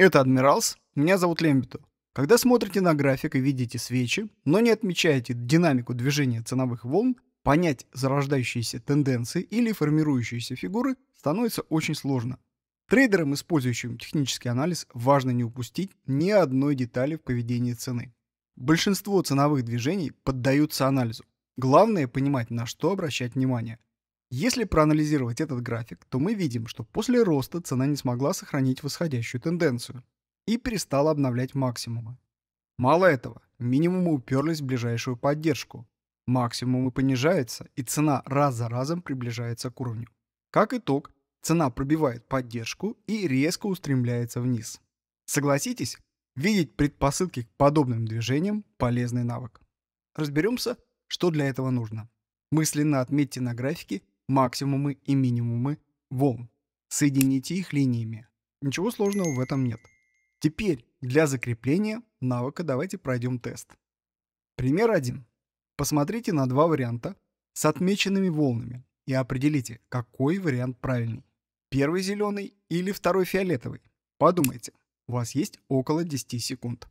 Это Адмиралс, меня зовут Лембиту. Когда смотрите на график и видите свечи, но не отмечаете динамику движения ценовых волн, понять зарождающиеся тенденции или формирующиеся фигуры становится очень сложно. Трейдерам, использующим технический анализ, важно не упустить ни одной детали в поведении цены. Большинство ценовых движений поддаются анализу. Главное понимать, на что обращать внимание. Если проанализировать этот график, то мы видим, что после роста цена не смогла сохранить восходящую тенденцию и перестала обновлять максимумы. Мало этого, минимумы уперлись в ближайшую поддержку. Максимумы понижаются, и цена раз за разом приближается к уровню. Как итог, цена пробивает поддержку и резко устремляется вниз. Согласитесь, видеть предпосылки к подобным движениям – полезный навык. Разберемся, что для этого нужно. Мысленно отметьте на графике максимумы и минимумы волн. Соедините их линиями. Ничего сложного в этом нет. Теперь для закрепления навыка давайте пройдем тест. Пример 1. Посмотрите на два варианта с отмеченными волнами и определите, какой вариант правильный. Первый зеленый или второй фиолетовый. Подумайте, у вас есть около 10 секунд.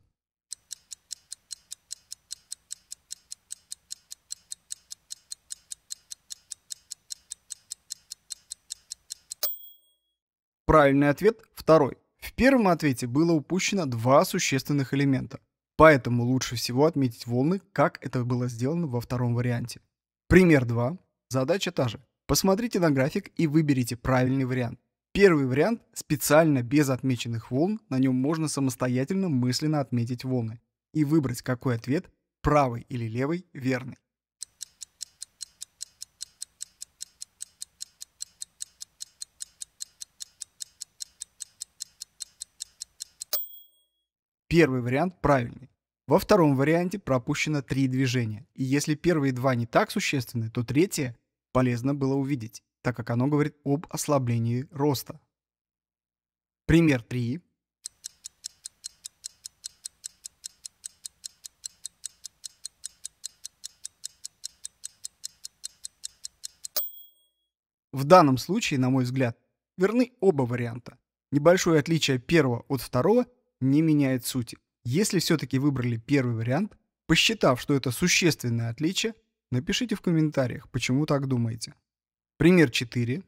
Правильный ответ – второй. В первом ответе было упущено два существенных элемента, поэтому лучше всего отметить волны, как это было сделано во втором варианте. Пример 2. Задача та же. Посмотрите на график и выберите правильный вариант. Первый вариант – специально без отмеченных волн, на нем можно самостоятельно мысленно отметить волны и выбрать, какой ответ – правый или левый – верный. Первый вариант правильный. Во втором варианте пропущено три движения, и если первые два не так существенны, то третье полезно было увидеть, так как оно говорит об ослаблении роста. Пример 3. В данном случае, на мой взгляд, верны оба варианта. Небольшое отличие первого от второго – не меняет сути. Если все-таки выбрали первый вариант, посчитав, что это существенное отличие, напишите в комментариях, почему так думаете. Пример 4.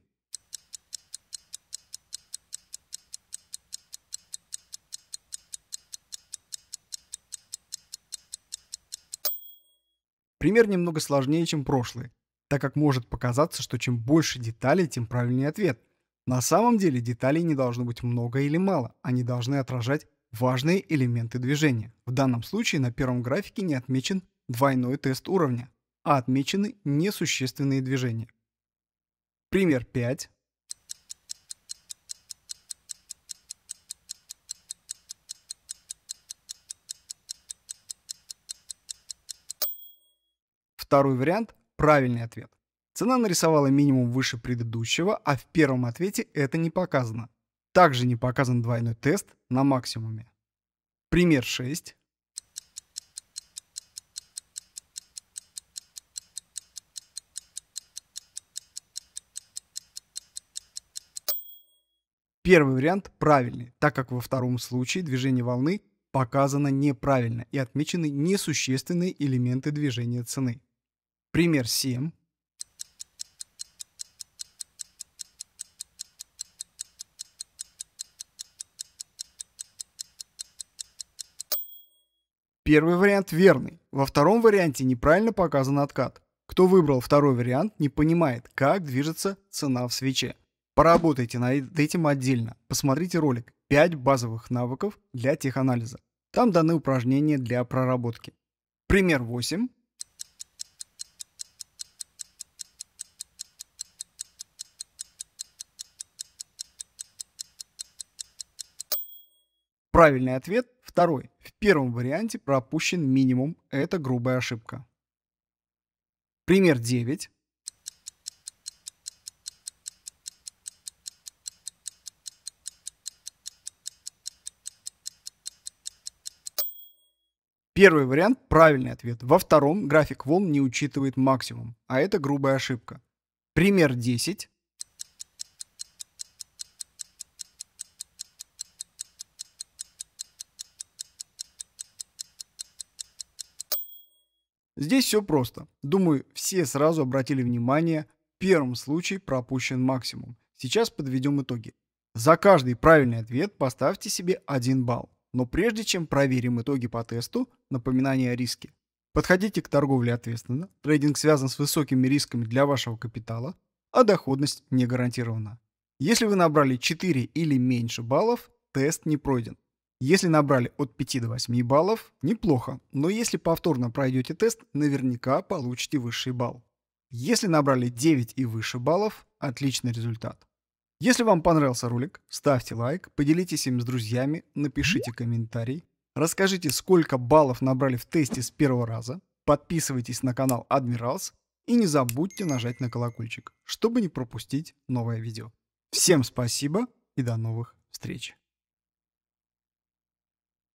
Пример немного сложнее, чем прошлый, так как может показаться, что чем больше деталей, тем правильнее ответ. На самом деле деталей не должно быть много или мало, они должны отражать Важные элементы движения. В данном случае на первом графике не отмечен двойной тест уровня, а отмечены несущественные движения. Пример 5. Второй вариант – правильный ответ. Цена нарисовала минимум выше предыдущего, а в первом ответе это не показано. Также не показан двойной тест на максимуме. Пример 6. Первый вариант правильный, так как во втором случае движение волны показано неправильно и отмечены несущественные элементы движения цены. Пример 7. Первый вариант верный. Во втором варианте неправильно показан откат. Кто выбрал второй вариант, не понимает, как движется цена в свече. Поработайте над этим отдельно. Посмотрите ролик 5 базовых навыков для теханализа. Там даны упражнения для проработки. Пример 8. Правильный ответ – второй. В первом варианте пропущен минимум. Это грубая ошибка. Пример 9. Первый вариант – правильный ответ. Во втором график волн не учитывает максимум, а это грубая ошибка. Пример 10. Здесь все просто. Думаю, все сразу обратили внимание, в первом случае пропущен максимум. Сейчас подведем итоги. За каждый правильный ответ поставьте себе 1 балл. Но прежде чем проверим итоги по тесту, напоминание о риске. Подходите к торговле ответственно, трейдинг связан с высокими рисками для вашего капитала, а доходность не гарантирована. Если вы набрали 4 или меньше баллов, тест не пройден. Если набрали от 5 до 8 баллов, неплохо, но если повторно пройдете тест, наверняка получите высший балл. Если набрали 9 и выше баллов, отличный результат. Если вам понравился ролик, ставьте лайк, поделитесь им с друзьями, напишите комментарий, расскажите, сколько баллов набрали в тесте с первого раза, подписывайтесь на канал Адмиралс и не забудьте нажать на колокольчик, чтобы не пропустить новое видео. Всем спасибо и до новых встреч!